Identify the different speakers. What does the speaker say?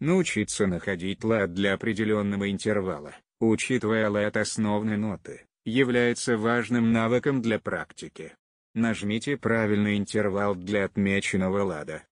Speaker 1: Научиться находить лад для определенного интервала, учитывая лад основной ноты, является важным навыком для практики. Нажмите правильный интервал для отмеченного лада.